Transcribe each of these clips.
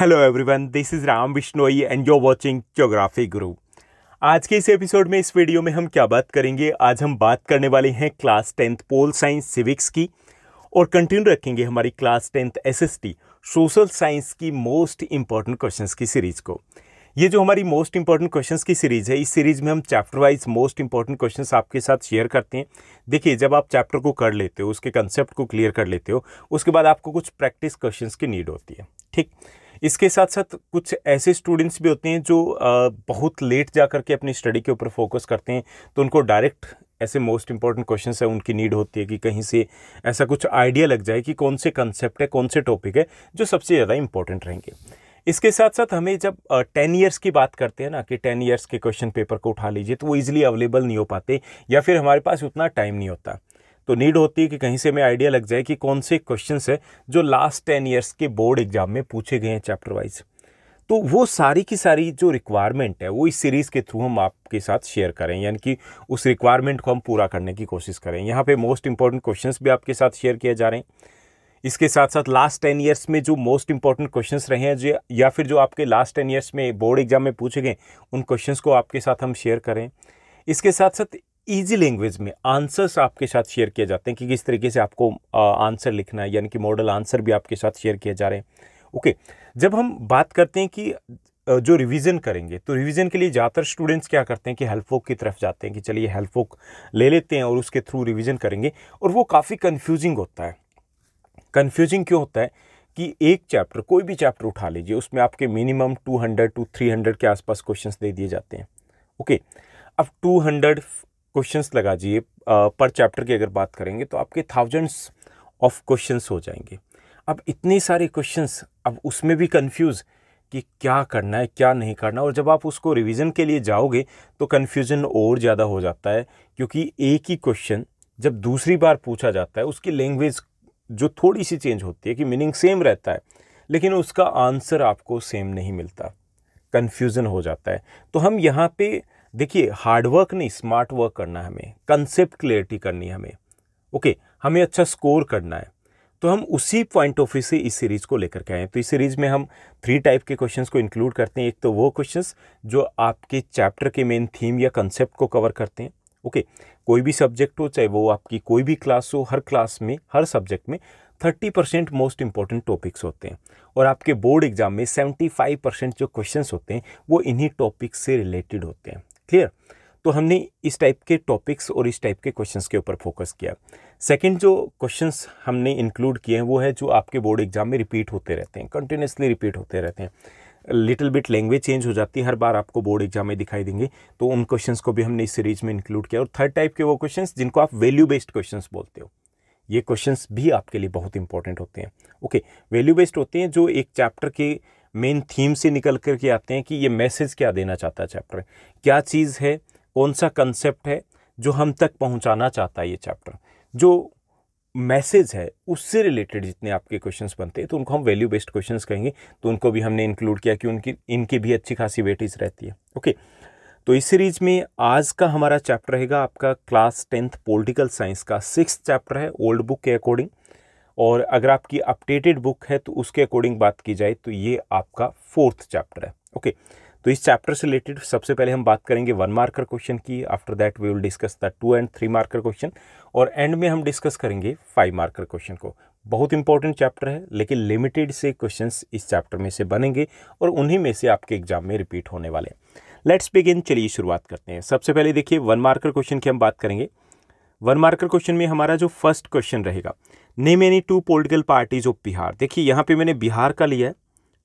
Hello everyone this is Ram Bishnoi and you watching geography guru आज के इस एपिसोड में इस वीडियो में हम क्या बात करेंगे आज हम बात करने वाले हैं class tenth pol science civics की और कंटिन्यू रखेंगे हमारी class tenth SST social science की मोस्ट इम्पॉर्टेंट क्वेश्चंस की सीरीज़ को ये जो हमारी मोस्ट इंपॉर्टेंट क्वेश्चंस की सीरीज़ है इस सीरीज़ में हम chapter wise most important questions आपके साथ शेयर करते हैं देखिए जब आप चैप्टर को कर लेते हो उसके कंसेप्ट को क्लियर कर लेते हो उसके बाद आपको कुछ प्रैक्टिस क्वेश्चंस की नीड होती है ठीक इसके साथ साथ कुछ ऐसे स्टूडेंट्स भी होते हैं जो बहुत लेट जा करके अपनी स्टडी के ऊपर फोकस करते हैं तो उनको डायरेक्ट ऐसे मोस्ट इंपॉर्टेंट क्वेश्चन है उनकी नीड होती है कि कहीं से ऐसा कुछ आइडिया लग जाए कि कौन से कंसेप्ट है कौन से टॉपिक है जो सबसे ज़्यादा इंपॉर्टेंट रहेंगे इसके साथ साथ हमें जब टेन ईयर्स की बात करते हैं ना कि टेन ईयर्स के क्वेश्चन पेपर को उठा लीजिए तो वो इजीली अवेलेबल नहीं हो पाते या फिर हमारे पास उतना टाइम नहीं होता तो नीड होती है कि कहीं से हमें आइडिया लग जाए कि कौन से क्वेश्चन है जो लास्ट टेन ईयर्स के बोर्ड एग्जाम में पूछे गए हैं चैप्टर वाइज तो वो सारी की सारी जो रिक्वायरमेंट है वो इस सीरीज़ के थ्रू हम आपके साथ शेयर करें यानी कि उस रिक्वायरमेंट को हम पूरा करने की कोशिश करें यहाँ पे मोस्ट इंपॉर्टेंट क्वेश्चंस भी आपके साथ शेयर किए जा रहे हैं इसके साथ साथ लास्ट टेन ईयर्स में जो मोस्ट इंपॉर्टेंट क्वेश्चन रहे हैं जो या फिर जो आपके लास्ट टेन ईयर्स में बोर्ड एग्जाम में पूछे गए उन क्वेश्चन को आपके साथ हम शेयर करें इसके साथ साथ ईजी लैंग्वेज में आंसर्स आपके साथ शेयर किए जाते हैं कि किस तरीके से आपको आंसर लिखना है यानी कि मॉडल आंसर भी आपके साथ शेयर किए जा रहे हैं ओके जब हम बात करते हैं कि जो रिवीजन करेंगे तो रिवीजन के लिए ज़्यादातर स्टूडेंट्स क्या करते हैं कि हेल्पबुक की तरफ जाते हैं कि चलिए हेल्पबुक ले लेते हैं और उसके थ्रू रिवीजन करेंगे और वो काफ़ी कन्फ्यूजिंग होता है कन्फ्यूजिंग क्यों होता है कि एक चैप्टर कोई भी चैप्टर उठा लीजिए उसमें आपके मिनिमम हंड्रेड टू हंड्रेड के आसपास क्वेश्चन दे दिए जाते हैं ओके अब अब हंड्रेड क्वेश्चंस लगा दिए पर चैप्टर की अगर बात करेंगे तो आपके थाउजेंड्स ऑफ क्वेश्चंस हो जाएंगे अब इतने सारे क्वेश्चंस अब उसमें भी कंफ्यूज कि क्या करना है क्या नहीं करना और जब आप उसको रिवीजन के लिए जाओगे तो कन्फ्यूज़न और ज़्यादा हो जाता है क्योंकि एक ही क्वेश्चन जब दूसरी बार पूछा जाता है उसकी लैंग्वेज जो थोड़ी सी चेंज होती है कि मीनिंग सेम रहता है लेकिन उसका आंसर आपको सेम नहीं मिलता कन्फ्यूज़न हो जाता है तो हम यहाँ पे देखिए हार्डवर्क नहीं स्मार्ट वर्क करना है हमें कंसेप्ट क्लियरिटी करनी है हमें ओके हमें अच्छा स्कोर करना है तो हम उसी पॉइंट ऑफ व्यू से इस सीरीज़ को लेकर के आए तो इस सीरीज़ में हम थ्री टाइप के क्वेश्चंस को इंक्लूड करते हैं एक तो वो क्वेश्चंस जो आपके चैप्टर के मेन थीम या कंसेप्ट को कवर करते हैं ओके okay, कोई भी सब्जेक्ट हो चाहे वो आपकी कोई भी क्लास हो हर क्लास में हर सब्जेक्ट में thirty percent most important topics होते हैं और आपके बोर्ड एग्जाम में सेवेंटी फाइव परसेंट जो क्वेश्चन होते हैं वो इन्हीं टॉपिक्स से रिलेटेड होते हैं क्लियर तो हमने इस टाइप के टॉपिक्स और इस टाइप के क्वेश्चंस के ऊपर फोकस किया सेकंड जो क्वेश्चंस हमने इंक्लूड किए हैं वो है जो आपके बोर्ड एग्जाम में रिपीट होते रहते हैं कंटिन्यूसली रिपीट होते रहते हैं लिटिल बिट लैंग्वेज चेंज हो जाती है हर बार आपको बोर्ड एग्जाम में दिखाई देंगे तो उन क्वेश्चंस को भी हमने इस सीरीज में इंक्लूड किया और थर्ड टाइप के वो क्वेश्चंस जिनको आप वैल्यू बेस्ड क्वेश्चंस बोलते हो ये क्वेश्चंस भी आपके लिए बहुत इंपॉर्टेंट होते हैं ओके वैल्यू बेस्ड होते हैं जो एक चैप्टर के मेन थीम से निकल कर के आते हैं कि ये मैसेज क्या देना चाहता है चैप्टर क्या चीज़ है कौन सा कंसेप्ट है जो हम तक पहुंचाना चाहता है ये चैप्टर जो मैसेज है उससे रिलेटेड जितने आपके क्वेश्चंस बनते हैं तो उनको हम वैल्यू बेस्ड क्वेश्चंस कहेंगे तो उनको भी हमने इंक्लूड किया कि उनकी इनकी भी अच्छी खासी वेटेज रहती है ओके तो इस सीरीज में आज का हमारा चैप्टर रहेगा आपका क्लास टेंथ पॉलिटिकल साइंस का सिक्स चैप्टर है ओल्ड बुक के अकॉर्डिंग और अगर आपकी अपडेटेड बुक है तो उसके अकॉर्डिंग बात की जाए तो ये आपका फोर्थ चैप्टर है ओके तो इस चैप्टर से रिलेटेड सबसे पहले हम बात करेंगे वन मार्कर क्वेश्चन की after that we will discuss the two and three marker question और एंड में हम डिस्कस करेंगे फाइव मार्कर क्वेश्चन को बहुत इंपॉर्टेंट चैप्टर है लेकिन लिमिटेड से क्वेश्चंस इस चैप्टर में से बनेंगे और उन्हीं में से आपके एग्जाम में रिपीट होने वाले हैं लेट्स बिगिन चलिए शुरुआत करते हैं सबसे पहले देखिए वन मार्कर क्वेश्चन की हम बात करेंगे वन मार्कर क्वेश्चन में हमारा जो फर्स्ट क्वेश्चन रहेगा name any two political parties of Bihar देखिए यहाँ पे मैंने बिहार का लिया है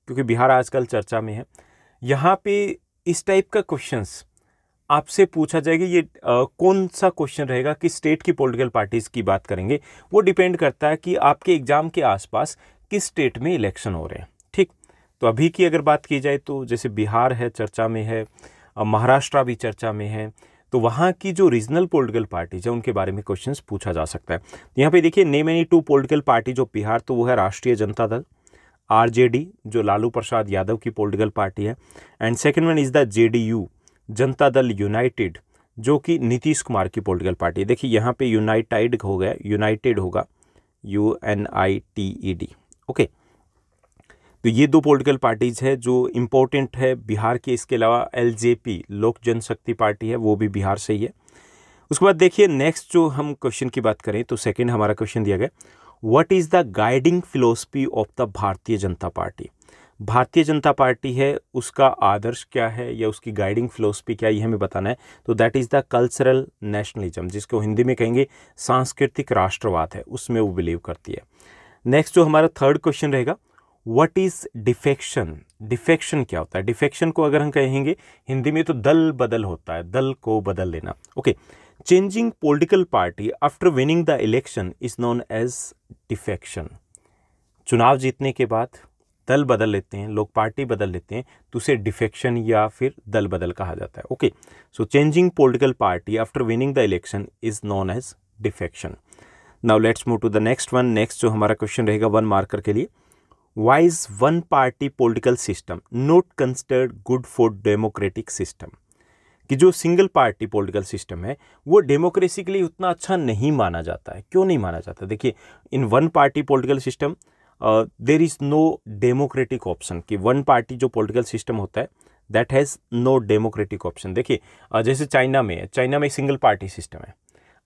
क्योंकि बिहार आजकल चर्चा में है यहाँ पे इस टाइप का क्वेश्चंस आपसे पूछा जाएगा ये आ, कौन सा क्वेश्चन रहेगा कि स्टेट की पॉलिटिकल पार्टीज़ की बात करेंगे वो डिपेंड करता है कि आपके एग्ज़ाम के आसपास किस स्टेट में इलेक्शन हो रहे हैं ठीक तो अभी की अगर बात की जाए तो जैसे बिहार है चर्चा में है महाराष्ट्र भी चर्चा में है तो वहाँ की जो रीजनल पोलिटिकल पार्टीज है उनके बारे में क्वेश्चन पूछा जा सकता है यहाँ पर देखिए name any two political party जो बिहार तो वो है राष्ट्रीय जनता दल आरजेडी जो लालू प्रसाद यादव की पॉलिटिकल पार्टी है and second one is the JDU Janata Dal United जो कि नीतीश कुमार की पॉलिटिकल पार्टी है देखिए यहाँ पे यूनाइटेड हो गया यूनाइटेड होगा U N I T E D okay तो ये दो पॉलिटिकल पार्टीज़ हैं जो इम्पोर्टेंट है बिहार के इसके अलावा एल लोक जनशक्ति पार्टी है वो भी बिहार से ही है उसके बाद देखिए नेक्स्ट जो हम क्वेश्चन की बात करें तो सेकेंड हमारा क्वेश्चन दिया गया what is the guiding philosophy of the Bharatiya Janata party भारतीय जनता पार्टी है उसका आदर्श क्या है या उसकी गाइडिंग फिलोसफी क्या ये हमें बताना है तो that is the cultural nationalism जिसको हिंदी में कहेंगे सांस्कृतिक राष्ट्रवाद है उसमें वो बिलीव करती है नेक्स्ट जो हमारा थर्ड क्वेश्चन रहेगा व्हाट इज डिफेक्शन डिफेक्शन क्या होता है डिफेक्शन को अगर हम कहेंगे हिंदी में तो दल बदल होता है दल को बदल लेना okay changing political party after winning the election is known as defection चुनाव जीतने के बाद दल बदल लेते हैं लोग पार्टी बदल लेते हैं तो उसे डिफेक्शन या फिर दल बदल कहा जाता है okay so changing political party after winning the election is known as defection now let's move to the next one next जो हमारा क्वेश्चन रहेगा वन मार्कर के लिए why is one party political system not considered good for democratic system कि जो single party political system है वो democracy के लिए उतना अच्छा नहीं माना जाता है क्यों नहीं माना जाता देखिए in one party political system there is no democratic option कि वन पार्टी जो पॉलिटिकल सिस्टम होता है that has no democratic option देखिए uh, जैसे चाइना में है चाइना में सिंगल पार्टी सिस्टम है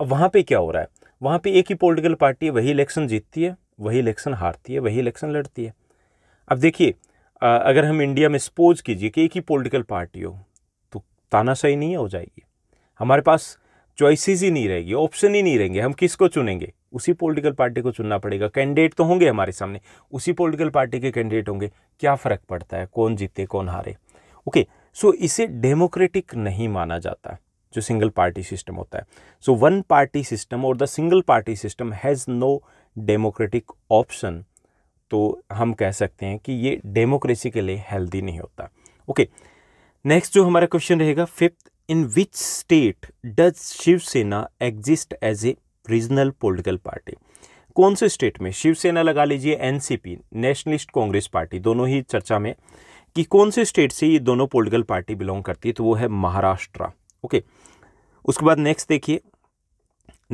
अब वहाँ पर क्या हो रहा है वहाँ पर एक ही पॉलिटिकल पार्टी वही इलेक्शन जीतती है वही इलेक्शन हारती है वही इलेक्शन लड़ती है अब देखिए अगर हम इंडिया में सपोज कीजिए कि एक ही पॉलिटिकल पार्टी हो तो तानाशाही नहीं हो जाएगी हमारे पास चॉइसेस ही नहीं रहेगी ऑप्शन ही नहीं रहेंगे हम किसको चुनेंगे उसी पॉलिटिकल पार्टी को चुनना पड़ेगा कैंडिडेट तो होंगे हमारे सामने उसी पॉलिटिकल पार्टी के कैंडिडेट होंगे क्या फ़र्क पड़ता है कौन जीते कौन हारे ओके सो इसे डेमोक्रेटिक नहीं माना जाता जो सिंगल पार्टी सिस्टम होता है सो वन पार्टी सिस्टम और the single party system has no democratic option तो हम कह सकते हैं कि ये डेमोक्रेसी के लिए हेल्दी नहीं होता ओके नेक्स्ट जो हमारा क्वेश्चन रहेगा fifth in which state does Shiv Sena exist as a regional political party कौन से स्टेट में शिवसेना लगा लीजिए एनसीपी नेशनलिस्ट कांग्रेस पार्टी दोनों ही चर्चा में कि कौन से स्टेट से ये दोनों पोलिटिकल पार्टी बिलोंग करती है तो वो है महाराष्ट्र ओके उसके बाद नेक्स्ट देखिए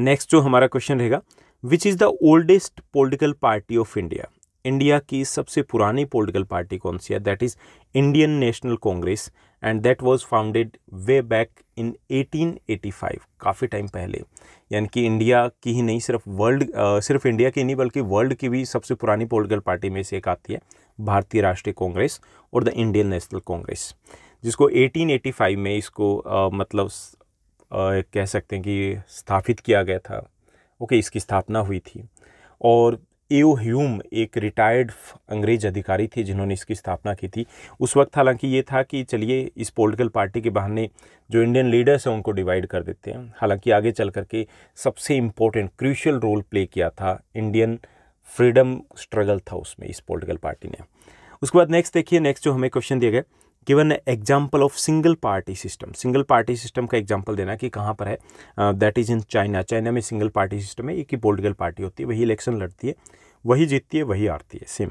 नेक्स्ट जो हमारा क्वेश्चन रहेगा which is the oldest political party of India India की सबसे पुरानी पोलिटिकल पार्टी कौन सी है that is Indian National Congress and that was founded way back in 1885 काफ़ी टाइम पहले यानी कि इंडिया की ही नहीं सिर्फ वर्ल्ड सिर्फ इंडिया की नहीं बल्कि वर्ल्ड की भी सबसे पुरानी पोलिटिकल पार्टी में से एक आती है भारतीय राष्ट्रीय कांग्रेस और द इंडियन नेशनल कांग्रेस जिसको 1885 में इसको uh, मतलब uh, कह सकते हैं कि स्थापित किया गया था ओके इसकी स्थापना हुई थी और एओ ह्यूम एक रिटायर्ड अंग्रेज अधिकारी थे जिन्होंने इसकी स्थापना की थी उस वक्त हालांकि ये था कि चलिए इस पॉलिटिकल पार्टी के बहाने जो इंडियन लीडर्स हैं उनको डिवाइड कर देते हैं हालांकि आगे चल करके सबसे इम्पोर्टेंट क्रूशियल रोल प्ले किया था इंडियन फ्रीडम स्ट्रगल था उसमें इस पोलिटिकल पार्टी ने उसके बाद नेक्स्ट देखिए नेक्स्ट जो हमें क्वेश्चन दिया गया given example of single party system single party system का एग्जाम्पल देना कि कहाँ पर है that is in China China में सिंगल पार्टी सिस्टम है एक ही पोलिटिकल पार्टी होती है वही इलेक्शन लड़ती है वही जीतती है वही हारती है सेम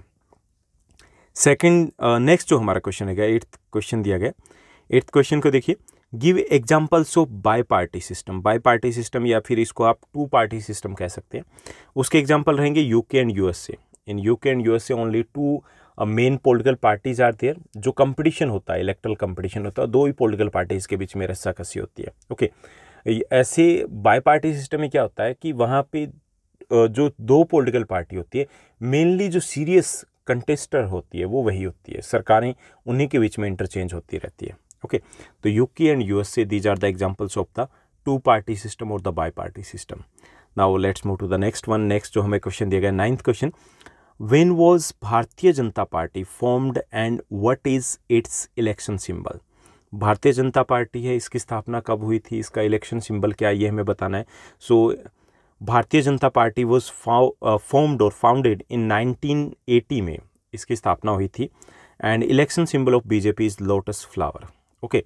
सेकेंड नेक्स्ट जो हमारा क्वेश्चन है गया एट्थ क्वेश्चन दिया गया एट्थ क्वेश्चन को देखिए give examples of bi party system bi party system या फिर इसको आप टू पार्टी सिस्टम कह सकते हैं उसके एग्जाम्पल रहेंगे UK and USA in UK and USA only two main political parties are there जो कंपटीशन होता है इलेक्ट्रल कंपटीशन होता है दो ही पोलिटिकल पार्टीज़ के बीच में रस्साकसी होती है ओके ऐसे बाई पार्टी सिस्टम में क्या होता है कि वहाँ पे जो दो पॉलिटिकल पार्टी होती है मेनली जो सीरियस कंटेस्टर होती है वो वही होती है सरकारें उन्हीं के बीच में इंटरचेंज होती रहती है ओके तो UK and USA these are the examples of the two party system और the bi party system now let's move to the next one next जो हमें क्वेश्चन दिया गया नाइन्थ क्वेश्चन when was भारतीय janata party formed and what is its election symbol भारतीय Janata party है इसकी स्थापना कब हुई थी इसका इलेक्शन सिंबल क्या ये हमें बताना है सो so, Bharatiya Janata party was formed और फाउंडेड इन 1980 में इसकी स्थापना हुई थी and election symbol of BJP is lotus flower okay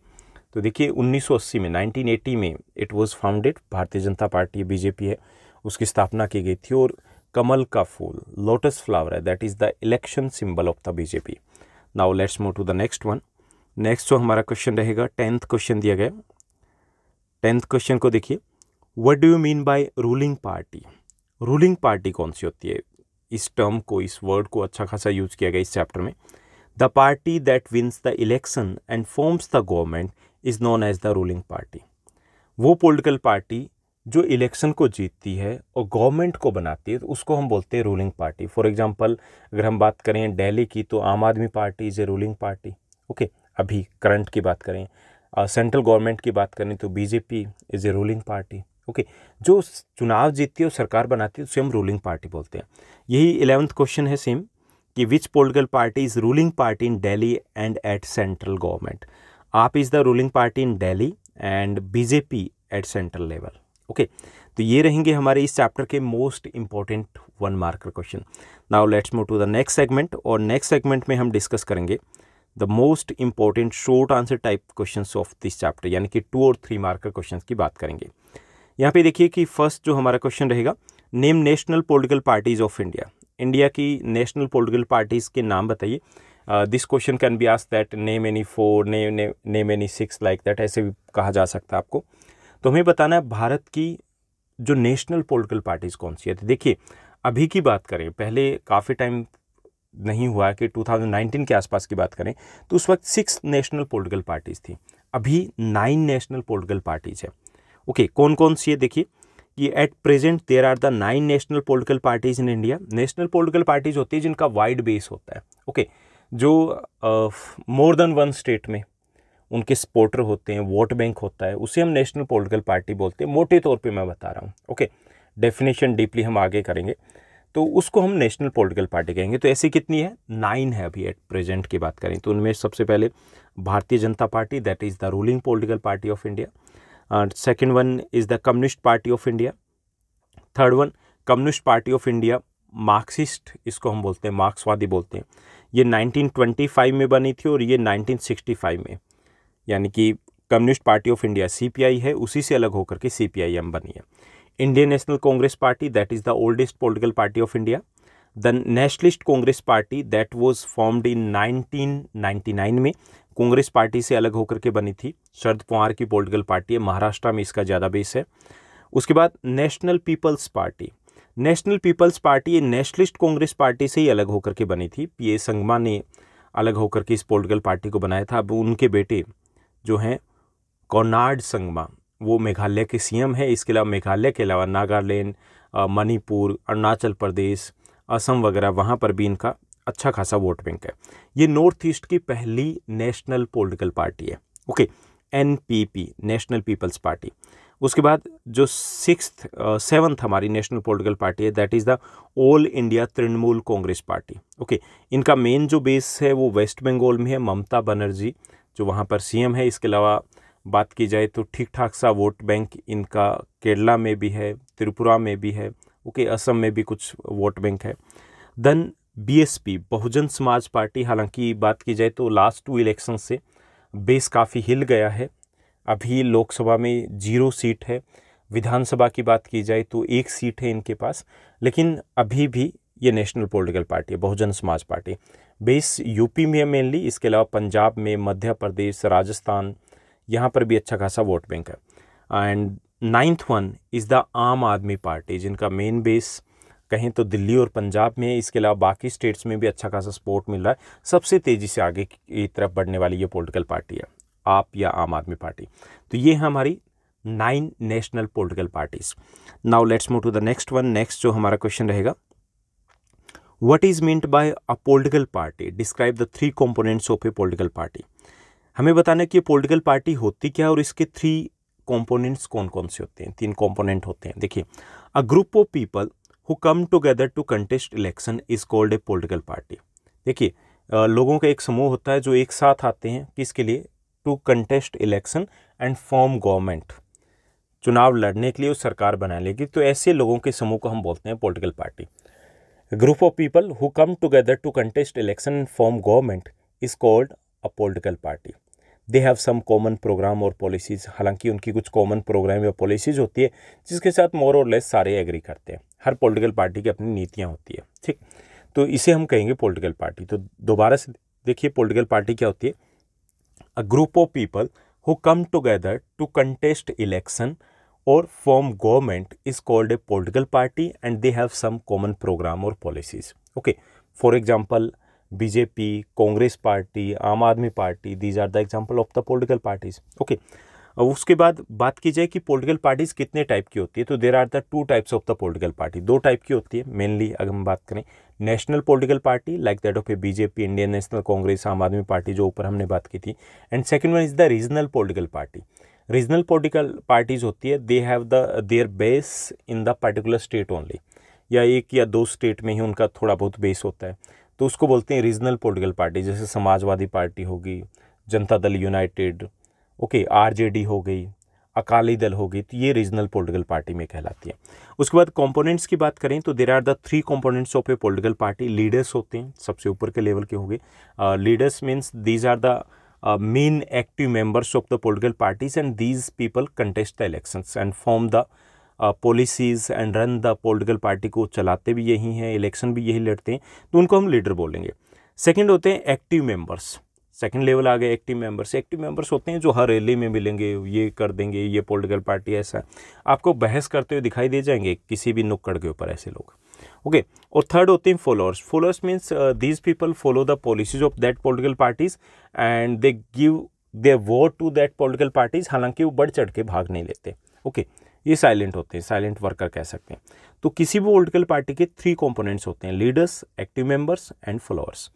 तो देखिए 1980 में 1980 में इट वॉज़ फाउंडेड भारतीय जनता पार्टी बीजेपी है उसकी स्थापना की गई थी और का फूल लोटस फ्लावर है that is the election symbol of the BJP now let's move to the next one next जो हमारा क्वेश्चन रहेगा टेंथ क्वेश्चन दिया गया टेंथ क्वेश्चन को देखिए what do you mean by ruling party ruling party कौन सी होती है इस टर्म को इस वर्ड को अच्छा खासा यूज किया गया इस चैप्टर में the party that wins the election and forms the government is known as the ruling party वो पोलिटिकल पार्टी जो इलेक्शन को जीतती है और गवर्नमेंट को बनाती है तो उसको हम बोलते हैं रूलिंग पार्टी फॉर एग्जांपल अगर हम बात करें दिल्ली की तो Aam Aadmi party is a ruling party okay अभी करंट की बात करें सेंट्रल गवर्नमेंट की बात करें तो BJP is a ruling party okay जो चुनाव जीतती है और सरकार बनाती है उसे हम रूलिंग पार्टी बोलते हैं यही इलेवंथ क्वेश्चन है सेम कि which political party is ruling party in Delhi and at central government AAP is the ruling party in Delhi and BJP at central level okay तो ये रहेंगे हमारे इस चैप्टर के most important one marker question now let's move to the next segment और next segment में हम discuss करेंगे the most important short answer type question of this chapter यानी कि टू और थ्री मार्कर क्वेश्चन की बात करेंगे यहाँ पे देखिए कि फर्स्ट जो हमारा क्वेश्चन रहेगा name national political parties of India India की नेशनल पोलिटिकल पार्टीज़ के नाम बताइए this question can be ask that name any four name name any six like that ऐसे भी कहा जा सकता है आपको तो हमें बताना है भारत की जो नेशनल पोलिटिकल पार्टीज़ कौन सी है तो देखिए अभी की बात करें पहले काफ़ी टाइम नहीं हुआ कि 2019 के आसपास की बात करें तो उस वक्त सिक्स नेशनल पोलिटिकल पार्टीज़ थी अभी नाइन नेशनल पोलिटिकल पार्टीज़ है ओके कौन कौन सी है देखिए कि at present there are the nine national political parties in India national political parties होती है जिनका वाइड बेस होता है ओके okay, जो मोर देन वन स्टेट में उनके सपोर्टर होते हैं वोट बैंक होता है उसे हम नेशनल पोलिटिकल पार्टी बोलते हैं मोटे तौर पर मैं बता रहा हूँ ओके डेफिनेशन डीपली हम आगे करेंगे तो उसको हम नेशनल पॉलिटिकल पार्टी कहेंगे तो ऐसी कितनी है नाइन है अभी एट प्रेजेंट की बात करें तो उनमें सबसे पहले Bharatiya Janata party that is the ruling political party of India second one is the communist party of India third one communist party of India marxist इसको हम बोलते हैं मार्क्सवादी बोलते हैं ये 1925 में बनी थी और ये 1965 में यानी कि communist party of India CPI है उसी से अलग होकर के सीपीआईएम बनी है Indian National Congress party that is the oldest political party of India the Nationalist Congress party that was formed in 1999 में कांग्रेस पार्टी से अलग होकर के बनी थी शरद पवार की पॉलिटिकल पार्टी है महाराष्ट्र में इसका ज़्यादा बेस है उसके बाद National People's party National People's party ये नेशनलिस्ट कांग्रेस पार्टी से ही अलग होकर के बनी थी पी ए संगमा ने अलग होकर के इस पोलिटिकल पार्टी को बनाया था अब उनके बेटे जो हैं कॉनार्ड संगमा वो मेघालय के सीएम हैं इसके अलावा मेघालय के अलावा नागालैंड मणिपुर अरुणाचल प्रदेश असम वगैरह वहाँ पर भी इनका अच्छा खासा वोट बैंक है ये नॉर्थ ईस्ट की पहली नेशनल पॉलिटिकल पार्टी है okay an National People's party उसके बाद जो सिक्स सेवन्थ हमारी नेशनल पॉलिटिकल पार्टी है that is the All India Trinamool Congress party okay इनका मेन जो बेस है वो वेस्ट बंगाल में है ममता बनर्जी जो वहाँ पर सी है इसके अलावा बात की जाए तो ठीक ठाक सा वोट बैंक इनका केरला में भी है त्रिपुरा में भी है ओके असम में भी कुछ वोट बैंक है then BSP Bahujan Samaj party हालांकि बात की जाए तो लास्ट टू इलेक्शन से बेस काफ़ी हिल गया है अभी लोकसभा में जीरो सीट है विधानसभा की बात की जाए तो एक सीट है इनके पास लेकिन अभी भी ये नेशनल पॉलिटिकल पार्टी है बहुजन समाज पार्टी बेस यूपी में है मेनली इसके अलावा पंजाब में मध्य प्रदेश राजस्थान यहाँ पर भी अच्छा खासा वोट बैंक है and ninth one is the Aam Aadmi party जिनका मेन बेस कहें तो दिल्ली और पंजाब में इसके अलावा बाकी स्टेट्स में भी अच्छा खासा सपोर्ट मिल रहा है सबसे तेज़ी से आगे की तरफ बढ़ने वाली ये पॉलिटिकल पार्टी है आप या आम आदमी पार्टी तो ये है हमारी nine national political parties now let's move to the next one next जो हमारा क्वेश्चन रहेगा what is meant by a political party describe the three components of a political party हमें बताना कि ये पार्टी होती क्या है और इसके थ्री कॉम्पोनेंट्स कौन कौन से होते हैं तीन कॉम्पोनेंट होते हैं देखिए a group of people who come together to contest election is called a political party देखिए लोगों का एक समूह होता है जो एक साथ आते हैं किसके लिए to contest election and form government चुनाव लड़ने के लिए और सरकार बनाने के लिए तो ऐसे लोगों के समूह को हम बोलते हैं पॉलिटिकल पार्टी तो तो a group of people who come together to contest election and form government is called a political they have some common program और पॉलिसीज़ हालांकि उनकी कुछ कॉमन प्रोग्राम या पॉलिसीज़ होती है जिसके साथ मोर और लेस सारे एग्री करते हैं हर पॉलिटिकल पार्टी की अपनी नीतियाँ होती है ठीक तो इसे हम कहेंगे पॉलिटिकल पार्टी तो दोबारा से देखिए पॉलिटिकल पार्टी क्या होती है a group of people who come together to contest election or form government is called a political party and they have some common program or policies okay for example bjp congress party aam aadmi party these are the example of the political parties okay उसके बाद बात की जाए कि political parties कितने type की होती है तो there are the two types of the political party दो टाइप की होती है मेनली अगर हम बात करें national political party like that of a BJP Indian National Congress Aam Aadmi party जो ऊपर हमने बात की थी and second one is the regional political party regional political parties होती है they have the their base in the particular state only या एक या दो स्टेट में ही उनका थोड़ा बहुत बेस होता है तो उसको बोलते हैं रीजनल पोलिटिकल पार्टी जैसे समाजवादी पार्टी होगी जनता दल यूनाइटेड ओके आरजेडी हो गई अकाली दल हो गई तो ये रीजनल पॉलिटिकल पार्टी में कहलाती है उसके बाद कंपोनेंट्स की बात करें तो there are the three components of a political party leaders होते हैं सबसे ऊपर के लेवल के होंगे leaders means these are the main uh, main active members of the political parties and these people contest the elections and form the policies and run the political party को चलाते भी यही हैं इलेक्शन भी यही लड़ते हैं तो उनको हम लीडर बोलेंगे सेकेंड होते हैं एक्टिव मेंबर्स सेकेंड लेवल आ गए एक्टिव मेंबर्स एक्टिव मेंबर्स होते हैं जो हर रैली में मिलेंगे ये कर देंगे ये पॉलिटिकल पार्टी ऐसा आपको बहस करते हुए दिखाई दे जाएंगे किसी भी नुक्कड़ के ऊपर ऐसे लोग ओके और थर्ड होते हैं followers followers means these people follow the policies of that political parties and they give they vote to that political parties हालांकि वो बढ़ चढ़ के भाग नहीं लेते ओके okay. ये साइलेंट होते हैं साइलेंट वर्कर कह सकते हैं तो किसी भी पोलिटिकल पार्टी के थ्री कॉम्पोनेंट्स होते हैं leaders active members and followers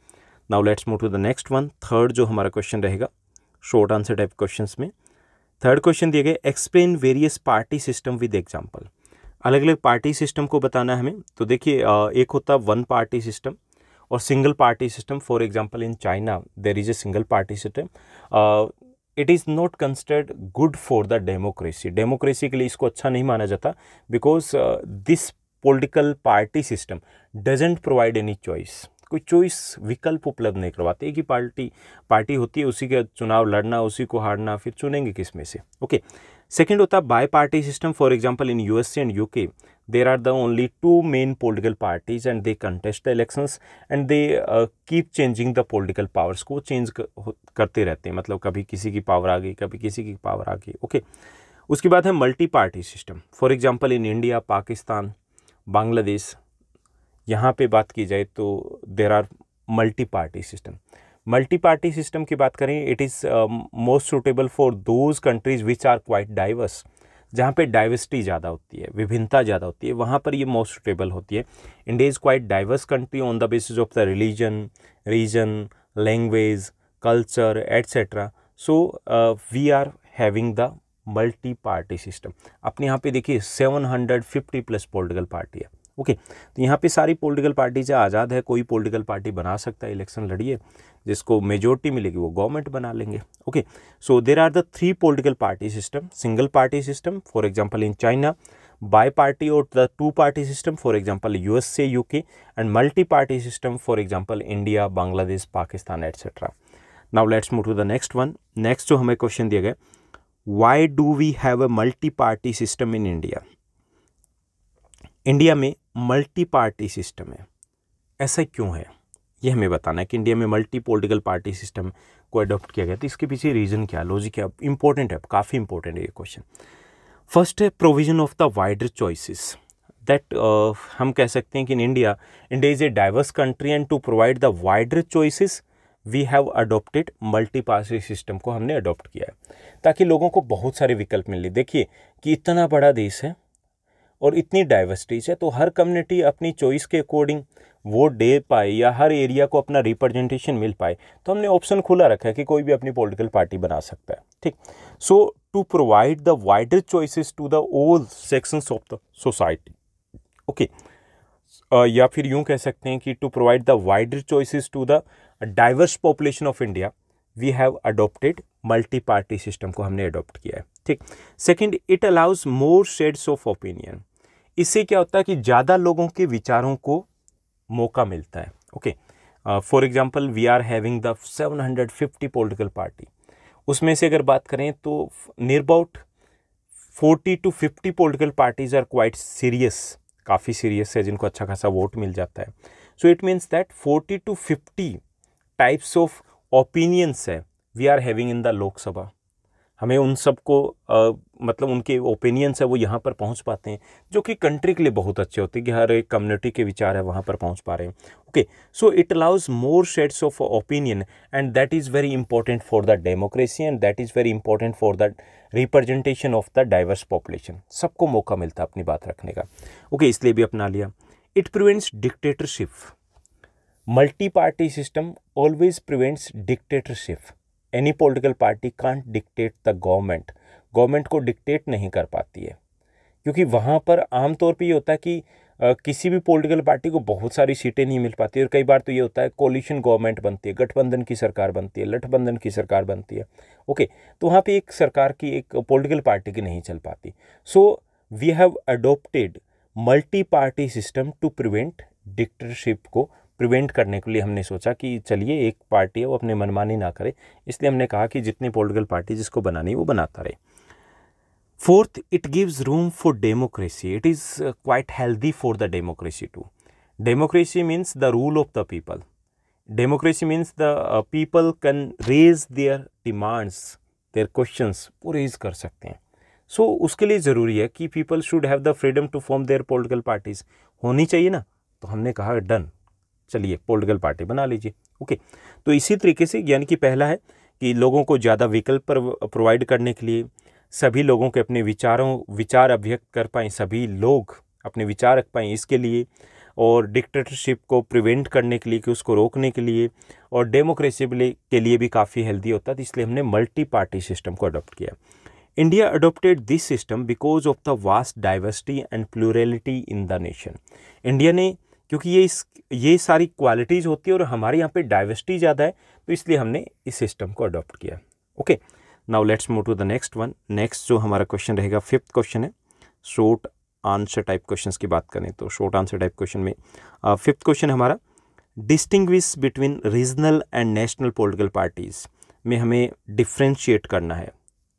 now let's move to the next one third जो हमारा क्वेश्चन रहेगा शॉर्ट आंसर टाइप क्वेश्चन में थर्ड क्वेश्चन दिए गए explain various party system with example अलग अलग पार्टी सिस्टम को बताना है हमें तो देखिए एक होता वन पार्टी सिस्टम और single party system for example in China there is a single party system it is not considered good for the democracy democracy के लिए इसको अच्छा नहीं माना जाता because this political party system doesn't provide any choice कोई choice विकल्प उपलब्ध नहीं करवाते एक ही पार्टी पार्टी होती है उसी के चुनाव लड़ना उसी को हारना फिर चुनेंगे किस में से ओके okay. Second होता bi party system. For example, in USA and UK, there are the only two main political parties and they contest the elections and they uh, keep changing the political powers को change करते रहते हैं मतलब कभी किसी की power आ गई कभी किसी की पावर आ गई ओके okay. उसके बाद है multi party system for example in India Pakistan Bangladesh यहाँ पे बात की जाए तो there are multi party system multi party system की बात करें it is most suitable for those countries which are quite diverse जहाँ पे डाइवर्सिटी ज़्यादा होती है विभिन्नता ज़्यादा होती है वहाँ पर ये मोस्ट सुटेबल होती है India is quite diverse country on the basis of the religion region language culture etcetera so we are having the multi party system अपने यहाँ पे देखिए 750 प्लस पॉलिटिकल पार्टी है ओके तो यहाँ पे सारी पॉलिटिकल चाहे आज़ाद है कोई पॉलिटिकल पार्टी बना सकता है इलेक्शन लड़िए जिसको मेजोरिटी मिलेगी वो गवर्नमेंट बना लेंगे okay so there are the three political party system single party system for example in China bi party और the two party system for example USA UK and multi party system for example India Bangladesh Pakistan etcetera now let's move to the next one next जो हमें question दिया गया why do we have a multi party system in India India में multi party system है ऐसा क्यों है ये हमें बताना है कि इंडिया में मल्टी पोलिटिकल पार्टी सिस्टम को अडॉप्ट किया गया तो इसके पीछे रीज़न क्या लॉजिक क्या इंपॉर्टेंट है काफ़ी इंपॉर्टेंट है ये क्वेश्चन फर्स्ट है provision of the wider choices that हम कह सकते हैं कि in India India is a diverse country and to provide the wider choices we have adopted multi party system को हमने अडोप्ट किया है ताकि लोगों को बहुत सारे विकल्प मिले देखिए कि इतना बड़ा देश है और इतनी डाइवर्सिटीज है तो हर कम्युनिटी अपनी चॉइस के अकॉर्डिंग वो दे पाए या हर एरिया को अपना रिप्रेजेंटेशन मिल पाए तो हमने ऑप्शन खुला रखा है कि कोई भी अपनी पॉलिटिकल पार्टी बना सकता है ठीक so to provide the wider choices to the all sections of the society okay या फिर यूँ कह सकते हैं कि to provide the wider choices to the diverse population of India we have adopted multi party system को हमने adopt किया है ठीक second it allows more shades of opinion इससे क्या होता है कि ज़्यादा लोगों के विचारों को मौका मिलता है okay for example we are having the seven hundred fifty political party उसमें से अगर बात करें तो near about forty two fifty political parties are quite serious काफ़ी सीरियस है जिनको अच्छा खासा वोट मिल जाता है so it means that forty two fifty types of opinions है we are having in the Lok Sabha हमें उन सबको uh, मतलब उनके ओपिनियंस है वो यहाँ पर पहुँच पाते हैं जो कि कंट्री के लिए बहुत अच्छे होते हैं कि हर एक कम्युनिटी के विचार है वहाँ पर पहुँच पा रहे हैं okay so it allows more shades of opinion and that is very important for the democracy and that is very important for the representation of the diverse population सबको मौका मिलता है अपनी बात रखने का ओके okay, इसलिए भी अपना लिया it prevents dictatorship multi party system always prevents dictatorship any political party can't dictate the government government को डिक्टेट नहीं कर पाती है क्योंकि वहाँ पर आमतौर पर ये होता है कि आ, किसी भी पॉलिटिकल पार्टी को बहुत सारी सीटें नहीं मिल पाती और कई बार तो ये होता है कोलिशन गवर्नमेंट बनती है गठबंधन की सरकार बनती है लठबंधन की सरकार बनती है ओके तो वहाँ पे एक सरकार की एक पॉलिटिकल पार्टी की नहीं चल पाती so we have adopted multi party system to prevent dictatorship को प्रिवेंट करने के लिए हमने सोचा कि चलिए एक पार्टी है वो अपने मनमानी ना करे इसलिए हमने कहा कि जितनी पोलिटिकल पार्टी जिसको बनानी वो बनाता रहे Fourth, it gives room for democracy. It is uh, quite healthy for the democracy too. Democracy means the rule of the people. Democracy means the uh, people can raise their demands, their questions वो raise कर सकते हैं so, उसके लिए ज़रूरी है कि people should have the freedom to form their political parties. होनी चाहिए ना तो हमने कहा done. चलिए political party बना लीजिए ओके okay. तो इसी तरीके से यानी कि पहला है कि लोगों को ज़्यादा विकल्प प्रोवाइड करने के लिए सभी लोगों के अपने विचारों विचार अभ्यक्त कर पाएँ सभी लोग अपने विचार रख पाएँ इसके लिए और डिक्टेटरशिप को प्रिवेंट करने के लिए कि उसको रोकने के लिए और डेमोक्रेसी के लिए भी काफ़ी हेल्दी होता था इसलिए हमने मल्टी पार्टी सिस्टम को अडोप्ट किया India adopted this system because of the vast diversity and plurality in the nation India ने क्योंकि ये इस ये सारी क्वालिटीज़ होती है और हमारे यहाँ पे डाइवर्सिटी ज़्यादा है तो इसलिए हमने इस सिस्टम को अडोप्ट किया okay okay. Now let's move to the next one next जो हमारा क्वेश्चन रहेगा फिफ्थ क्वेश्चन है शॉर्ट आंसर टाइप क्वेश्चन की बात करें तो शॉर्ट आंसर टाइप क्वेश्चन में फिफ्थ क्वेश्चन हमारा distinguish between regional and national political parties में हमें डिफ्रेंशिएट करना है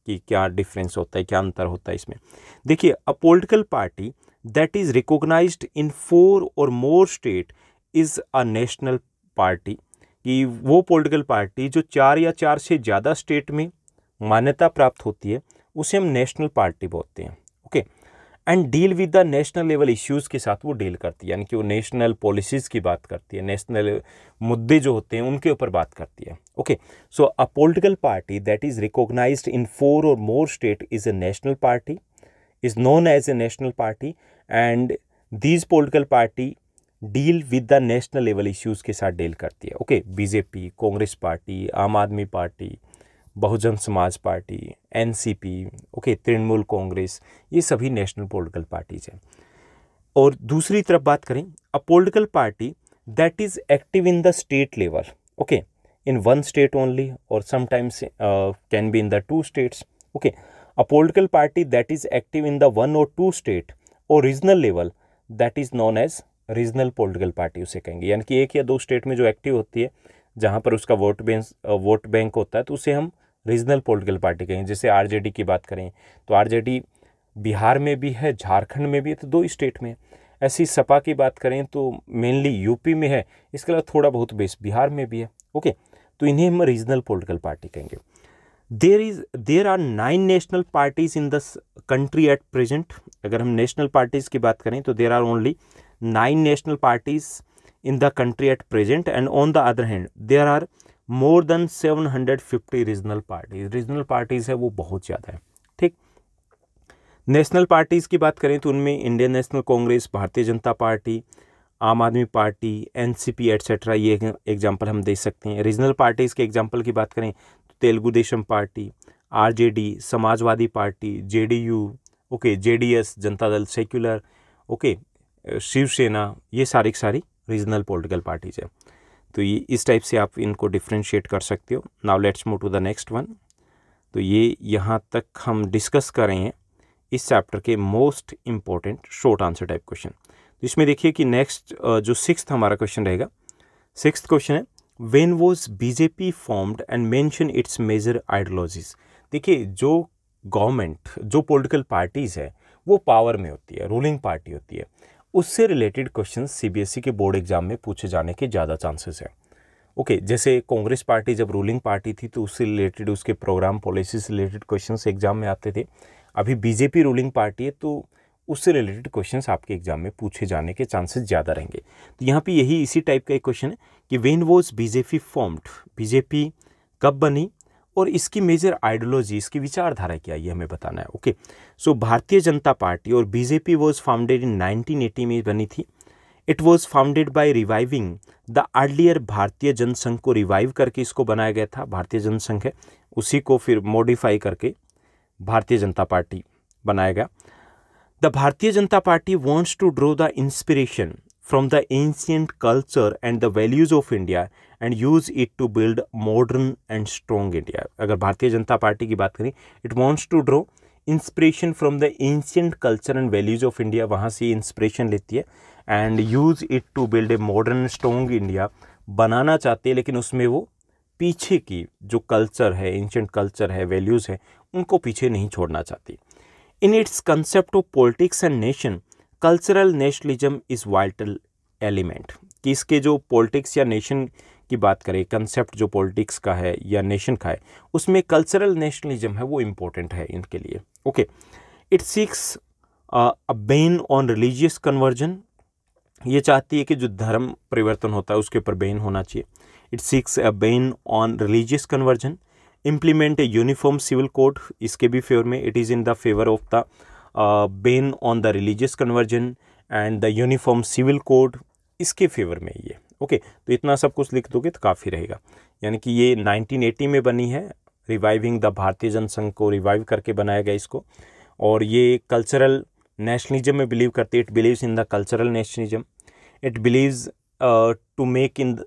कि क्या डिफरेंस होता है क्या अंतर होता है इसमें देखिए a political party that is recognise in four or more state is a national party कि वो पॉलिटिकल पार्टी जो चार या चार से ज़्यादा स्टेट में मान्यता प्राप्त होती है उसे हम नेशनल पार्टी बोलते हैं okay and deal with the national level issues के साथ वो डील करती है यानी कि वो नेशनल पॉलिसीज़ की बात करती है नेशनल मुद्दे जो होते हैं उनके ऊपर बात करती है okay so a political party that is recognise in four or more state is a national party is known as a national party and these political party deal with the national level issues के साथ deal करती है okay BJP Congress party Aam Aadmi party Bahujan Samaj party NCP okay Trinamool Congress ये सभी national political parties हैं और दूसरी तरफ बात करें a political party that is active in the state level okay in one state only or sometimes can be in the two states okay a political party that is active in the one or two state or regional level that is known as regional political party उसे कहेंगे यानी कि एक या दो state में जो active होती है जहाँ पर उसका वोट बैंक वोट बैंक होता है तो उसे हम रीजनल पॉलिटिकल पार्टी कहें जैसे आरजेडी की बात करें तो आरजेडी बिहार में भी है झारखंड में भी है तो दो स्टेट में ऐसी सपा की बात करें तो मेनली यूपी में है इसके अलावा थोड़ा बहुत बेस बिहार में भी है ओके तो इन्हें हम रीजनल पोलिटिकल पार्टी कहेंगे there is there are nine national parties in this country at present अगर हम नेशनल पार्टीज़ की बात करें तो there are only nine national parties in the country at present and on the other hand there are more than 750 regional parties regional parties है वो बहुत ज़्यादा है ठीक नेशनल पार्टीज़ की बात करें तो उनमें इंडियन नेशनल कांग्रेस भारतीय Janata party Aam Aadmi party NCP etcetera ये एग्जाम्पल हम दे सकते हैं रीजनल पार्टीज़ के एग्जाम्पल की बात करें तो Telugu Desam party RJD Samajwadi party JDU okay JDS Janata Dal secular okay Shiv Sena ये सारी की सारी रीजनल पॉलिटिकल पार्टीज़ है तो ये इस टाइप से आप इनको डिफ्रेंशिएट कर सकते हो now let's move to the next one तो ये यहाँ तक हम डिस्कस कर रहे हैं इस चैप्टर के most important short answer type question तो इसमें देखिए कि नेक्स्ट जो सिक्स हमारा क्वेश्चन रहेगा सिक्स क्वेश्चन है when was BJP formed and mention its major ideologies देखिए जो गवर्नमेंट जो पोलिटिकल पार्टीज़ है वो पावर में होती है रूलिंग पार्टी होती है उससे रिलेटेड क्वेश्चन सीबीएसई के बोर्ड एग्जाम में पूछे जाने के ज़्यादा चांसेस हैं ओके okay, जैसे कांग्रेस पार्टी जब रूलिंग पार्टी थी तो उससे रिलेटेड उसके प्रोग्राम पॉलिसी से रिलेटेड क्वेश्चन एग्जाम में आते थे अभी बीजेपी रूलिंग पार्टी है तो उससे रिलेटेड क्वेश्चंस आपके एग्जाम में पूछे जाने के चांसेस ज़्यादा रहेंगे तो यहाँ पे यही इसी टाइप का एक क्वेश्चन है कि when was BJP formed BJP कब बनी और इसकी मेजर आइडियोलॉजी इसकी विचारधारा क्या ये हमें बताना है ओके okay? सो भारतीय जनता पार्टी और बीजेपी वॉज फाउंडेड इन 1980 में बनी थी it was founded by reviving the earlier Bharatiya Jana Sangh को रिवाइव करके इसको बनाया गया था भारतीय जनसंघ है उसी को फिर मॉडिफाई करके भारतीय जनता पार्टी बनाया गया the Bharatiya Janata party wants to draw the inspiration from the ancient culture and the values of India and use it to build modern and strong India अगर भारतीय जनता पार्टी की बात करें it wants to draw inspiration from the ancient culture and values of India वहाँ से inspiration लेती है and use it to build a modern strong India बनाना चाहती है लेकिन उसमें वो पीछे की जो कल्चर है एंशियट कल्चर है वैल्यूज़ है उनको पीछे नहीं छोड़ना चाहती in its concept of politics and nation cultural nationalism is vital element कि इसके जो पॉलिटिक्स या नेशन की बात करें कंसेप्ट जो पॉलिटिक्स का है या नेशन का है उसमें कल्चरल नेशनलिज्म है वो इम्पोर्टेंट है इनके लिए okay it seeks a ban on religious conversion ये चाहती है कि जो धर्म परिवर्तन होता है उसके ऊपर बेन होना चाहिए it seeks a ban on religious conversion implement a uniform civil code इसके भी फेवर में it is in the favour of the ban on the religious conversion and the uniform civil code इसके favour में ये okay तो इतना सब कुछ लिख दोगे तो काफ़ी रहेगा यानी कि ये 1980 में बनी है रिवाइविंग द भारतीय जनसंघ को रिवाइव करके बनाया गया इसको और ये कल्चरल नेशनलिज्म में बिलीव करते it believes in the cultural nationalism it believes to make in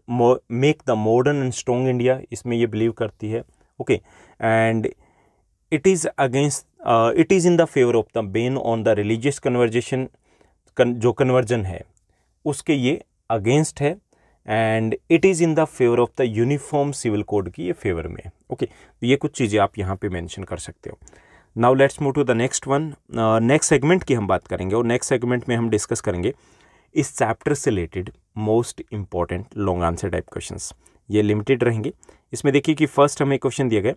make the modern and strong India इसमें ये बिलीव करती है okay and it is against it is in the favour of the ban on the religious conversation जो conversion है उसके ये against है and it is in the favour of the uniform civil code की ये favour में है okay तो ये कुछ चीज़ें आप यहाँ पे मेंशन कर सकते हो now let's move to the next one next segment की हम बात करेंगे और नेक्स्ट सेगमेंट में हम डिस्कस करेंगे इस चैप्टर से related most important long answer type question ये लिमिटेड रहेंगे इसमें देखिए कि फर्स्ट हमें क्वेश्चन दिया गया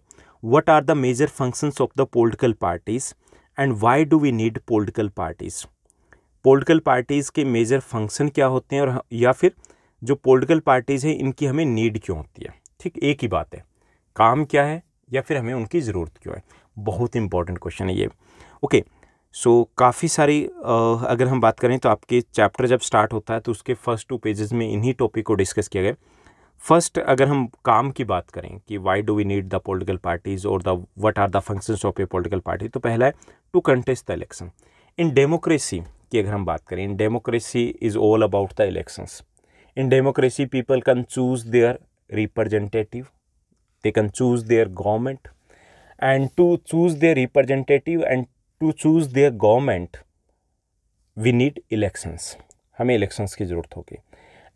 what are the major functions of the political parties and why do we need political parties political parties के मेजर फंक्शन क्या होते हैं और या फिर जो पॉलिटिकल पार्टीज़ हैं इनकी हमें नीड क्यों होती है ठीक एक ही बात है काम क्या है या फिर हमें उनकी ज़रूरत क्यों है बहुत इंपॉर्टेंट क्वेश्चन है ये ओके सो so, काफ़ी सारी अगर हम बात करें तो आपके चैप्टर जब स्टार्ट होता है तो उसके फर्स्ट टू पेजेस में इन्हीं टॉपिक को डिस्कस किया गया फर्स्ट अगर हम काम की बात करें कि why do we need the political parties और the what are the functions of a political party तो पहला है to contest the election in democracy की अगर हम बात करें in democracy is all about the elections in democracy people can choose their representative they can choose their government and to choose their representative and to choose their government we need elections हमें elections की ज़रूरत होगी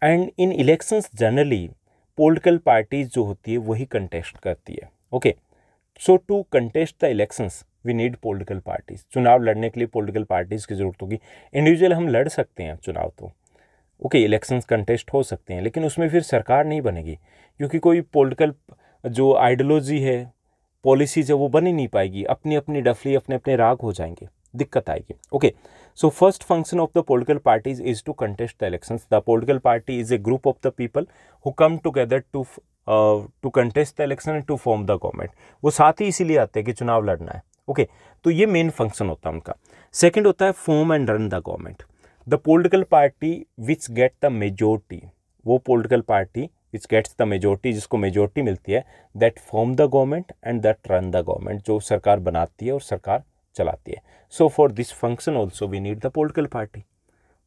and in elections generally political parties जो होती है वही contest करती है okay so to contest the elections we need political parties चुनाव लड़ने के लिए पोलिटिकल पार्टीज़ की जरूरत होगी इंडिविजुअल हम लड़ सकते हैं चुनाव तो ओके इलेक्शंस कंटेस्ट हो सकते हैं लेकिन उसमें फिर सरकार नहीं बनेगी क्योंकि कोई पॉलिटिकल जो आइडियोलॉजी है पॉलिसीज है वो बन ही नहीं पाएगी अपनी अपनी डफली अपने अपने राग हो जाएंगे दिक्कत आएगी okay so first function of the political parties is to contest the elections the political party is a group of the people who come together to to contest the election and to form the government वो साथ ही इसीलिए आते हैं कि चुनाव लड़ना है okay okay, तो ये मेन फंक्शन होता है उनका सेकेंड होता है form and run the government the political party which get the majority वो political party which gets the majority जिसको मेजोरिटी मिलती है that form the government and that run the government जो सरकार बनाती है और सरकार चलाती है so for this function also we need the political party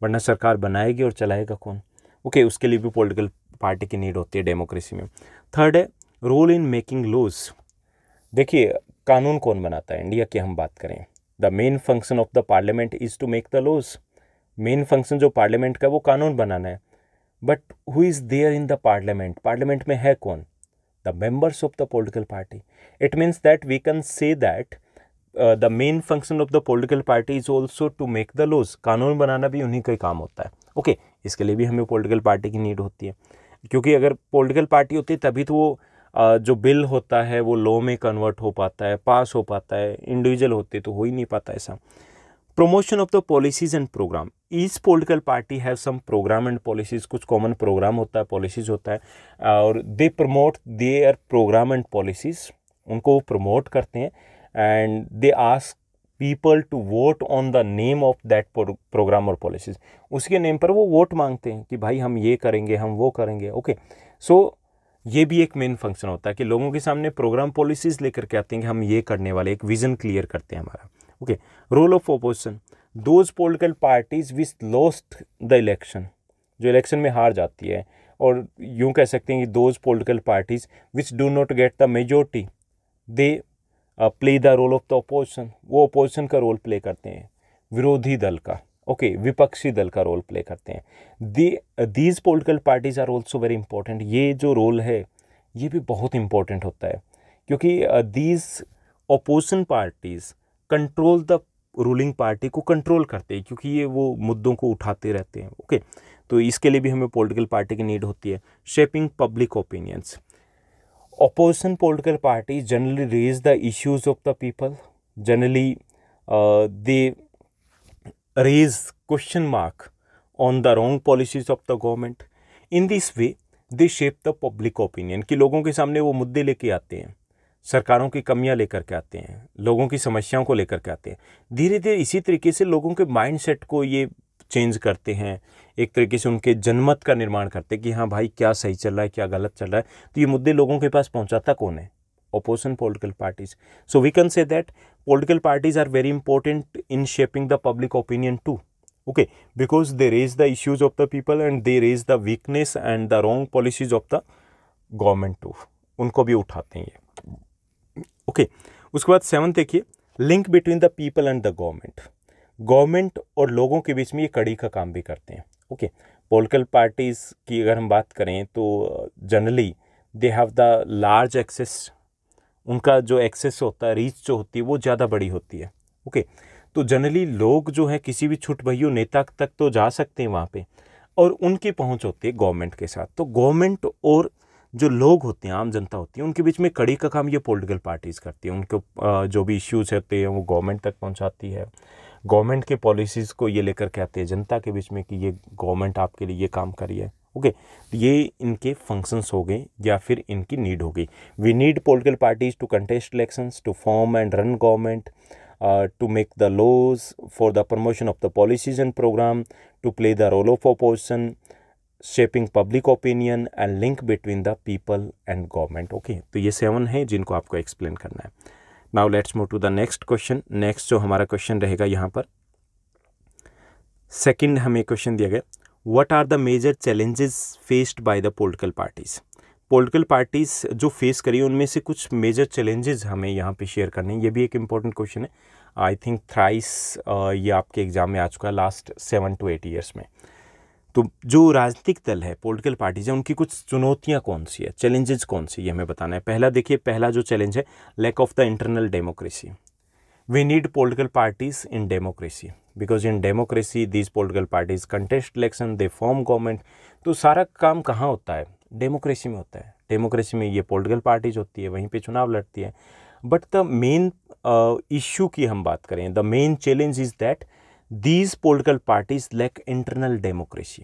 वरना सरकार बनाएगी और चलाएगा कौन ओके okay, उसके लिए भी पोलिटिकल पार्टी की नीड होती है डेमोक्रेसी में थर्ड है रोल इन मेकिंग लॉज देखिए कानून कौन बनाता है इंडिया की हम बात करें the main function of the parliament is to make the laws main function जो पार्लियामेंट का वो कानून बनाना है but who is there in the parliament parliament में है कौन the members of the political party it means that we can say that the main function of the political party is also to make the laws कानून बनाना भी उन्हीं का ही काम होता है ओके okay, इसके लिए भी हमें पोलिटिकल पार्टी की नीड होती है क्योंकि अगर पोलिटिकल पार्टी होती है तभी तो वो uh, जो बिल होता है वो लॉ में कन्वर्ट हो पाता है पास हो पाता है इंडिविजुअल होते तो हो ही नहीं पाता ऐसा promotion of the policies and programme each political party have some programme and policies कुछ कॉमन प्रोग्राम होता है पॉलिसीज होता है और they promote are programme and policies उनको वो प्रमोट करते हैं and they ask people to vote on the name of that programme और पॉलिसीज उसके नेम पर वो वोट मांगते हैं कि भाई हम ये करेंगे हम वो करेंगे ओके okay. सो so, ये भी एक मेन फंक्शन होता है कि लोगों के सामने प्रोग्राम पॉलिसीज लेकर के आते हैं कि हम ये करने वाले एक विज़न क्लियर करते हैं हमारा okay role of opposition those political parties which lost the election जो इलेक्शन में हार जाती है और यूँ कह सकते हैं कि those political parties which do not get the majority they play the role of the opposition वो अपोजिशन का रोल प्ले करते हैं विरोधी दल का ओके okay, विपक्षी दल का रोल प्ले करते हैं these political parties are also very important ये जो रोल है ये भी बहुत इंपॉर्टेंट होता है क्योंकि these opposition parties control the ruling party को कंट्रोल करते हैं क्योंकि ये वो मुद्दों को उठाते रहते हैं ओके तो इसके लिए भी हमें पॉलिटिकल पार्टी की नीड होती है shaping public opinions opposition political party generally raise the issues of the people generally they raise question mark on the wrong policies of the government in this way they shape the public opinion कि लोगों के सामने वो मुद्दे लेके आते हैं सरकारों की कमियां लेकर के आते हैं लोगों की समस्याओं को लेकर के आते हैं धीरे धीरे इसी तरीके से लोगों के माइंडसेट को ये चेंज करते हैं एक तरीके से उनके जनमत का निर्माण करते हैं कि हाँ भाई क्या सही चल रहा है क्या गलत चल रहा है तो ये मुद्दे लोगों के पास पहुँचाता कौन है opposition political parties so we can say that political parties are very important in shaping the public opinion to okay because they raise the issues of the people and they raise the weakness and the wrong policies of the government to उनको भी उठाते हैं ये okay उसके बाद seven देखिए link between the people and the government government और लोगों के बीच में ये कड़ी का काम भी करते हैं ओके पोलिटिकल पार्टीज़ की अगर हम बात करें तो generally they have the large access उनका जो एक्सेस होता है रीच जो होती है वो ज़्यादा बड़ी होती है ओके तो जनरली लोग जो है किसी भी छुट भैय नेता तक तो जा सकते हैं वहाँ पे और उनकी पहुँच होती है गवर्नमेंट के साथ तो गवर्नमेंट और जो लोग होते हैं आम जनता होती है उनके बीच में कड़ी का काम ये पॉलिटिकल पार्टीज़ करती है उनके जो भी इश्यूज होते हैं वो गवर्नमेंट तक पहुँचाती है गवर्नमेंट के पॉलिसीज़ को ये लेकर के आते हैं जनता के बीच में कि ये गवर्नमेंट आपके लिए ये काम रही है ओके तो ये इनके फंक्शंस हो गए या फिर इनकी नीड होगी we need political parties to contest elections to form and run government to make the laws for the promotion of the policies and programme to play the role of opposition shaping public opinion and link between the people and government okay तो ये seven है जिनको आपको explain करना है now let's move to the next question next जो हमारा question रहेगा यहाँ पर सेकेंड हमें क्वेश्चन दिया गया what are the major challenges faced by the political parties political parties जो फेस करी उनमें से कुछ मेजर चैलेंजेस हमें यहाँ पे शेयर करने हैं ये भी एक इंपॉर्टेंट क्वेश्चन है आई थिंक थ्राइस ये आपके एग्ज़ाम में आ चुका है last seven to eight years में तो जो राजनीतिक दल है पॉलिटिकल पार्टीज है उनकी कुछ चुनौतियाँ कौन सी है चैलेंजेस कौन सी ये हमें बताना है पहला देखिए पहला जो चैलेंज है lack of the internal democracy we need political parties in democracy because in democracy these political parties contest election they form government तो सारा काम कहाँ होता है डेमोक्रेसी में होता है डेमोक्रेसी में ये पोलिटिकल पार्टीज होती है वहीं पर चुनाव लड़ती है बट द मेन इशू की हम बात करें the main challenge is that these political parties lack internal democracy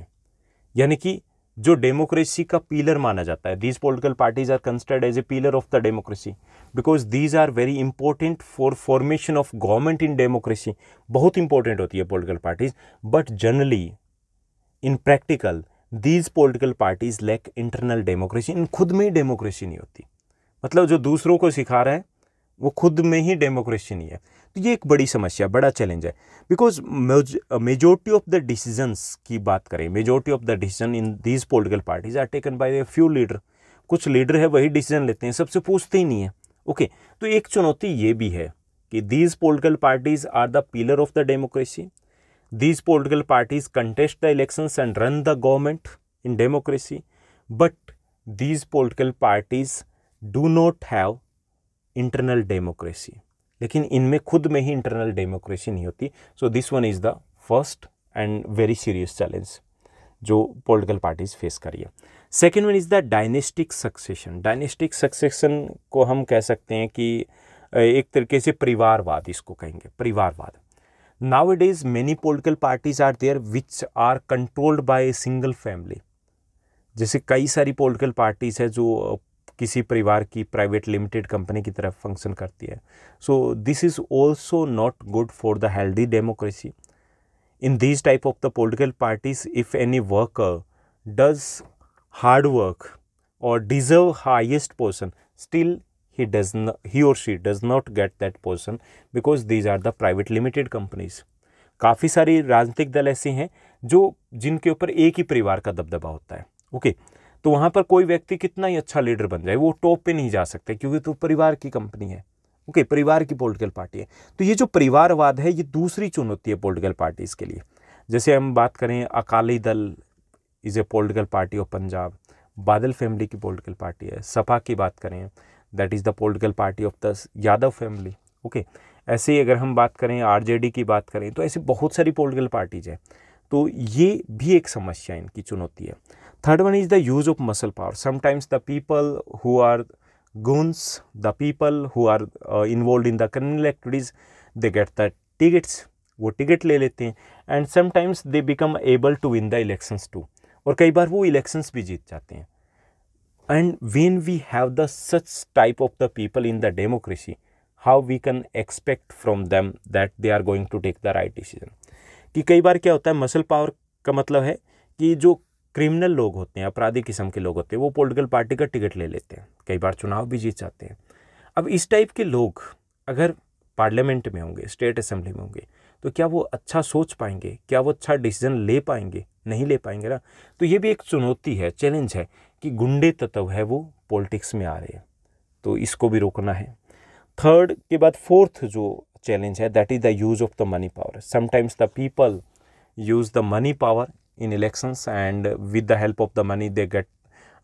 यानी कि जो डेमोक्रेसी का पीलर माना जाता है these political parties are considered as a pillar of the democracy because these are very important for formation of government in democracy बहुत important होती है political parties but generally in practical these political parties lack internal democracy इन खुद में ही democracy नहीं होती मतलब जो दूसरों को सिखा रहा है वो खुद में ही डेमोक्रेसी नहीं है तो ये एक बड़ी समस्या बड़ा चैलेंज है because majority of the decisions की बात करें majority of the decision in these political parties are taken by few leader कुछ लीडर है वही डिसीजन लेते हैं सबसे पूछते ही नहीं है ओके okay, तो एक चुनौती ये भी है कि these political parties are the pillar of the democracy these political parties contest the elections and run the government in democracy but these political parties do not have internal democracy लेकिन इनमें खुद में ही इंटरनल डेमोक्रेसी नहीं होती so this one is the first and very serious challenge जो political parties face करी है second one is the dynastic succession dynastic succession को हम कह सकते हैं कि एक तरीके से परिवारवाद इसको कहेंगे परिवारवाद now it is many political parties are there which are controlled by a single family जैसे कई सारी पोलिटिकल पार्टीज़ है जो किसी परिवार की प्राइवेट लिमिटेड कंपनी की तरफ फंक्शन करती है so this is also not good for the healthy democracy in this type of the political parties if any worker does hard work और deserve highest position still he does not, he or she does not get that position because these are the private limited companies काफ़ी सारी राजनीतिक दल ऐसे हैं जो जिनके ऊपर एक ही परिवार का दबदबा होता है ओके okay. तो वहाँ पर कोई व्यक्ति कितना ही अच्छा लीडर बन जाए वो टॉप पे नहीं जा सकते क्योंकि तो परिवार की कंपनी है ओके okay, परिवार की पॉलिटिकल पार्टी है तो ये जो परिवारवाद है ये दूसरी चुनौती है पॉलिटिकल पार्टीज़ के लिए जैसे हम बात करें Akali Dal is a political party of Punjab Badal family की पोलिटिकल पार्टी है सपा की बात करें that is the political party of the Yadav family okay ऐसे ही अगर हम बात करें आरजेडी की बात करें तो ऐसी बहुत सारी पोलिटिकल पार्टीज हैं तो ये भी एक समस्या इनकी चुनौती है third one is the use of muscle power sometimes the people who are goons the people who are uh, involved in the criminal activities they get the tickets वो टिकट ले लेते हैं and sometimes they become able to win the elections too और कई बार वो elections भी जीत जाते हैं and when we have the such type of the people in the democracy how we can expect from them that they are going to take the right decision कि कई बार क्या होता है मसल पावर का मतलब है कि जो क्रिमिनल लोग होते हैं अपराधी किस्म के लोग होते हैं वो पॉलिटिकल पार्टी का टिकट ले लेते हैं कई बार चुनाव भी जीत जाते हैं अब इस टाइप के लोग अगर पार्लियामेंट में होंगे स्टेट असेंबली में होंगे तो क्या वो अच्छा सोच पाएंगे क्या वो अच्छा डिसीजन ले पाएंगे नहीं ले पाएंगे ना तो ये भी एक चुनौती है चैलेंज है कि गुंडे तत्व है वो पॉलिटिक्स में आ रहे हैं तो इसको भी रोकना है थर्ड के बाद फोर्थ जो चैलेंज है that is the use of the money power sometimes the people use the money power in elections and with the help of the money they get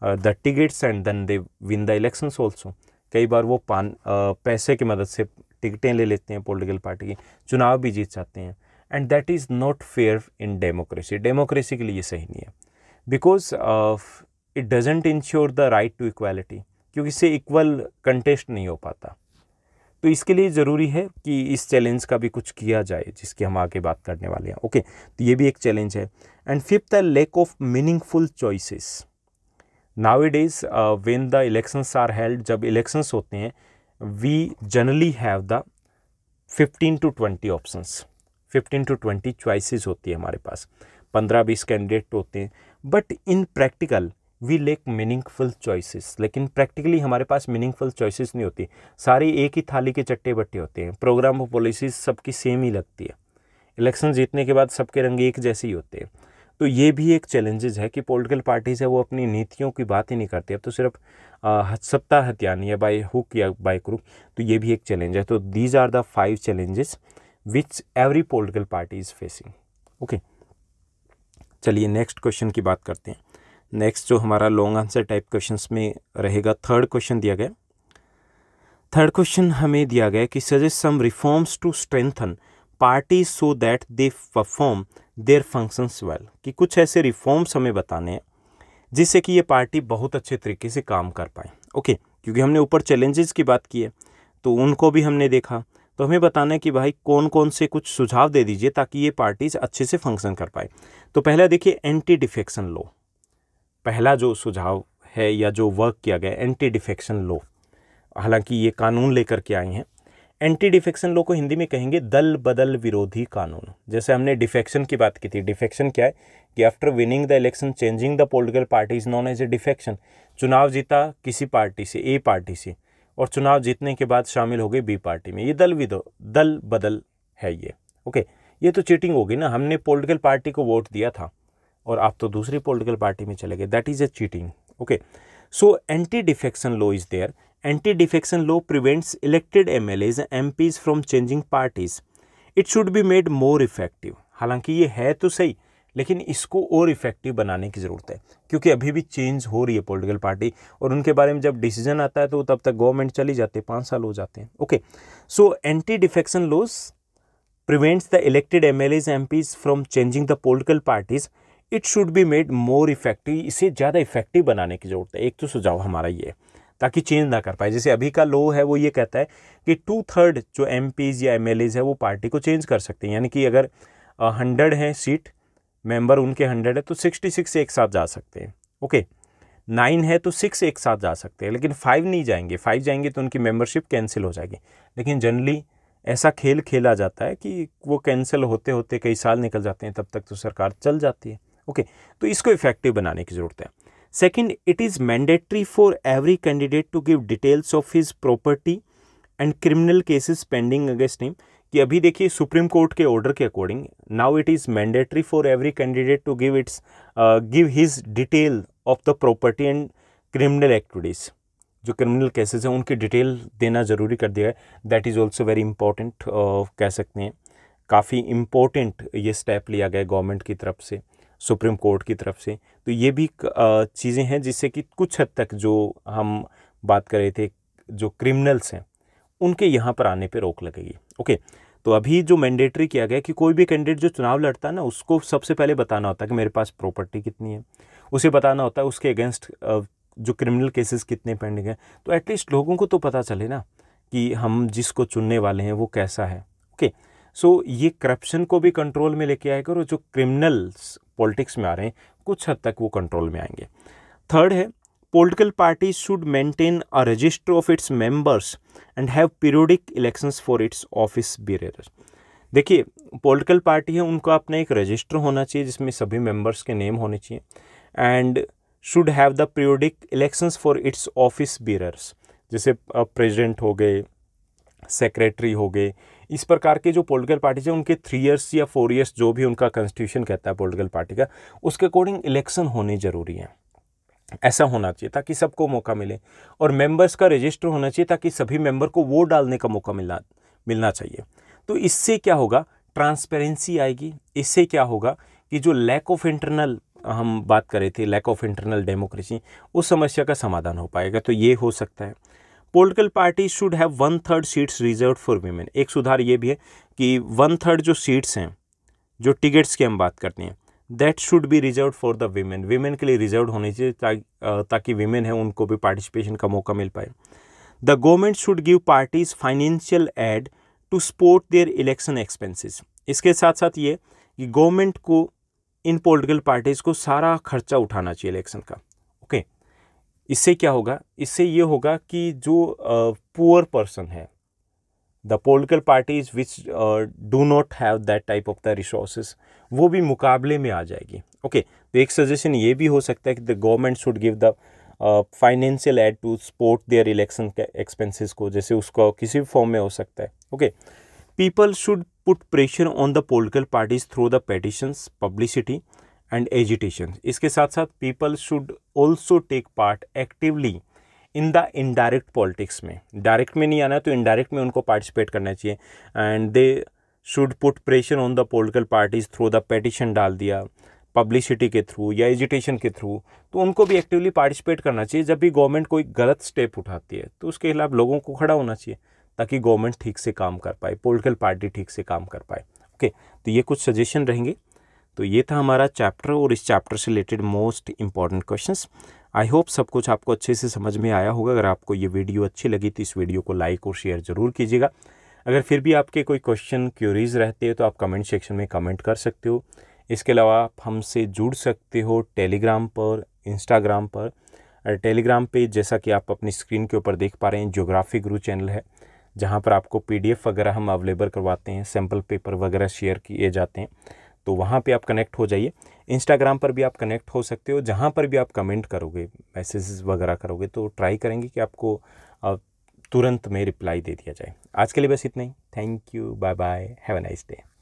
uh, the tickets and then they win the elections also कई बार वो पान uh, पैसे की मदद से टिकटें ले लेते हैं पॉलिटिकल पार्टी की चुनाव भी जीत जाते हैं and that is not fair in democracy democracy के लिए सही नहीं है because it doesn't ensure the right to equality क्योंकि इससे इक्वल कंटेस्ट नहीं हो पाता तो इसके लिए ज़रूरी है कि इस चैलेंज का भी कुछ किया जाए जिसकी हम आगे बात करने वाले हैं ओके okay, तो ये भी एक चैलेंज है And fifth, a lack of meaningful choices. Nowadays, uh, when the elections are held, जब elections होते हैं we generally have the 15 to 20 options. 15 to 20 choices होती है हमारे पास पंद्रह बीस कैंडिडेट होते हैं but in practical we lack meaningful choices लेकिन प्रैक्टिकली हमारे पास मीनिंगफुल चॉइसिस नहीं होती सारे एक ही थाली के चट्टे बट्टे होते हैं प्रोग्राम और पॉलिसीज सबकी सेम ही लगती है इलेक्शन जीतने के बाद सबके रंग एक जैसे ही होते हैं तो ये भी एक चैलेंजेस है कि पॉलिटिकल पार्टीज है वो अपनी नीतियों की बात ही नहीं करती अब तो सिर्फ सत्ता हत्यान या बाई हुक या बाई क्रूक तो ये भी एक चैलेंज है तो these are the five challenges which every political party is facing okay चलिए नेक्स्ट क्वेश्चन की बात करते हैं नेक्स्ट जो हमारा लॉन्ग आंसर टाइप क्वेश्चन में रहेगा थर्ड क्वेश्चन दिया गया थर्ड क्वेश्चन हमें दिया गया कि suggest some reforms to strengthen party so that they perform their functions well कि कुछ ऐसे रिफॉर्म्स हमें बताने हैं जिससे कि ये पार्टी बहुत अच्छे तरीके से काम कर पाए ओके क्योंकि हमने ऊपर चैलेंजेस की बात की है तो उनको भी हमने देखा तो हमें बताना है कि भाई कौन कौन से कुछ सुझाव दे दीजिए ताकि ये पार्टीज अच्छे से फंक्शन कर पाए तो पहला देखिए एंटी डिफेक्शन लो पहला जो सुझाव है या जो वर्क किया गया एंटी डिफेक्शन लो हालांकि ये कानून लेकर के आई हैं एंटी डिफेक्शन लॉ को हिंदी में कहेंगे दल बदल विरोधी कानून जैसे हमने डिफेक्शन की बात की थी डिफेक्शन क्या है कि after winning the election changing the political party is known as a defection चुनाव जीता किसी पार्टी से ए पार्टी से और चुनाव जीतने के बाद शामिल हो गई बी पार्टी में ये दल विदो दल बदल है ये ओके ये तो चीटिंग होगी ना हमने पोलिटिकल पार्टी को वोट दिया था और आप तो दूसरी पोलिटिकल पार्टी में चले गए that is a cheating okay so anti defection law is there anti defection law prevents elected M L A's M P's from changing parties it should be made more effective हालांकि ये है तो सही लेकिन इसको और इफेक्टिव बनाने की ज़रूरत है क्योंकि अभी भी चेंज हो रही है पोलिटिकल पार्टी और उनके बारे में जब डिसीजन आता है तो तब तक गवर्नमेंट चली जाती है पाँच साल हो जाते हैं okay so anti defection laws prevents the elected M L A's M P's from changing the political parties it should be made more effective इसे ज़्यादा इफेक्टिव बनाने की ज़रूरत है एक तो सुझाव हमारा ये है ताकि चेंज ना कर पाए जैसे अभी का लो है वो ये कहता है कि टू थर्ड जो एम या एम है वो पार्टी को चेंज कर सकते हैं यानी कि अगर हंड्रेड हैं सीट मेंबर उनके हंड्रेड है तो सिक्सटी सिक्स एक साथ जा सकते हैं ओके नाइन है तो सिक्स एक साथ जा सकते हैं लेकिन फाइव नहीं जाएंगे फाइव जाएंगे तो उनकी मेंबरशिप कैंसिल हो जाएगी लेकिन जनरली ऐसा खेल खेला जाता है कि वो कैंसिल होते होते कई साल निकल जाते हैं तब तक तो सरकार चल जाती है ओके तो इसको इफेक्टिव बनाने की ज़रूरत है Second, it is mandatory for every candidate to give details of his property and criminal cases pending against him कि अभी देखिए सुप्रीम कोर्ट के ऑर्डर के according now it is mandatory for every candidate to give its give his detail of the property and criminal activities जो criminal cases हैं उनकी detail देना ज़रूरी कर दिया है that is also very important कह सकते हैं काफ़ी इम्पोर्टेंट ये स्टेप लिया गया गवर्नमेंट की तरफ से सुप्रीम कोर्ट की तरफ से तो ये भी चीज़ें हैं जिससे कि कुछ हद तक जो हम बात कर रहे थे जो क्रिमिनल्स हैं उनके यहाँ पर आने पर रोक लगेगी ओके तो अभी जो मैंडेटरी किया गया कि कोई भी कैंडिडेट जो चुनाव लड़ता है ना उसको सबसे पहले बताना होता है कि मेरे पास प्रॉपर्टी कितनी है उसे बताना होता है उसके अगेंस्ट जो क्रिमिनल केसेस कितने पेंडिंग हैं तो एटलीस्ट लोगों को तो पता चले ना कि हम जिसको चुनने वाले हैं वो कैसा है ओके सो so, ये करप्शन को भी कंट्रोल में लेके आएगा और जो क्रिमिनल्स पॉलिटिक्स में आ रहे हैं कुछ हद तक वो कंट्रोल में आएंगे थर्ड है political party should maintain a register of its members and have periodic elections for its office bearers. देखिए पॉलिटिकल पार्टी है उनका अपना एक रजिस्टर होना चाहिए जिसमें सभी मेंबर्स के नेम होने चाहिए and should have the periodic elections for its office bearers जैसे प्रेजिडेंट हो गए सेक्रेटरी हो गए इस प्रकार के जो पोलिटिकल पार्टीज हैं उनके थ्री ईयर्स या फोर ईयर्स जो भी उनका कॉन्स्टिट्यूशन कहता है पोलिटिकल पार्टी का उसके अकॉर्डिंग इलेक्शन होने ज़रूरी हैं ऐसा होना चाहिए ताकि सबको मौका मिले और मेंबर्स का रजिस्टर होना चाहिए ताकि सभी मेंबर को वोट डालने का मौका मिलना मिलना चाहिए तो इससे क्या होगा ट्रांसपेरेंसी आएगी इससे क्या होगा कि जो लैक ऑफ इंटरनल हम बात कर रहे थे लैक ऑफ इंटरनल डेमोक्रेसी उस समस्या का समाधान हो पाएगा तो ये हो सकता है political party should have one third seats reserve for women एक सुधार ये भी है कि वन थर्ड जो सीट्स हैं जो टिकट्स की हम बात करते हैं that should be reserve for the women women के लिए रिजर्व होने चाहिए ताकि ताकि वीमेन है उनको भी पार्टिसिपेशन का मौका मिल पाए the government should give parties financial aid to support their election expenses इसके साथ साथ ये कि गवर्नमेंट को इन पोलिटिकल पार्टीज़ को सारा खर्चा उठाना चाहिए इलेक्शन का ओके okay? इससे क्या होगा इससे ये होगा कि जो पुअर पर्सन है the political parties which do not have that type of the resources वो भी मुकाबले में आ जाएगी ओके okay, तो एक सजेशन ये भी हो सकता है कि the government should give the financial aid to support their election expenses को जैसे उसका किसी भी फॉर्म में हो सकता है okay people should put pressure on the political parties through the petitions publicity and agitation इसके साथ साथ people should also take part actively in the indirect politics में डायरेक्ट में नहीं आना तो इनडायरेक्ट में उनको पार्टिसिपेट करना चाहिए and they should put pressure on the political parties through the petition डाल दिया पब्लिसिटी के थ्रू या एजुटेशन के थ्रू तो उनको भी एक्टिवली पार्टिसिपेट करना चाहिए जब भी गवर्नमेंट कोई गलत स्टेप उठाती है तो उसके खिलाफ लोगों को खड़ा होना चाहिए ताकि गवर्नमेंट ठीक से काम कर पाए पोलिटिकल पार्टी ठीक से काम कर पाए ओके okay, तो ये कुछ सजेशन रहेंगे तो ये था हमारा चैप्टर और इस चैप्टर से related most important questions I hope सब कुछ आपको अच्छे से समझ में आया होगा अगर आपको ये वीडियो अच्छी लगी तो इस वीडियो को लाइक और शेयर ज़रूर कीजिएगा अगर फिर भी आपके कोई क्वेश्चन क्यूरीज रहते हो तो आप कमेंट सेक्शन में कमेंट कर सकते हो इसके अलावा आप हमसे जुड़ सकते हो टेलीग्राम पर इंस्टाग्राम पर टेलीग्राम पे जैसा कि आप अपनी स्क्रीन के ऊपर देख पा रहे हैं ज्योग्राफी गुरु चैनल है जहाँ पर आपको पीडीएफ वगैरह हम अवेलेबल करवाते हैं सैम्पल पेपर वगैरह शेयर किए जाते हैं तो वहाँ पे आप कनेक्ट हो जाइए इंस्टाग्राम पर भी आप कनेक्ट हो सकते हो जहाँ पर भी आप कमेंट करोगे मैसेज वगैरह करोगे तो ट्राई करेंगे कि आपको तुरंत में रिप्लाई दे दिया जाए आज के लिए बस इतना ही thank you bye bye have a nice day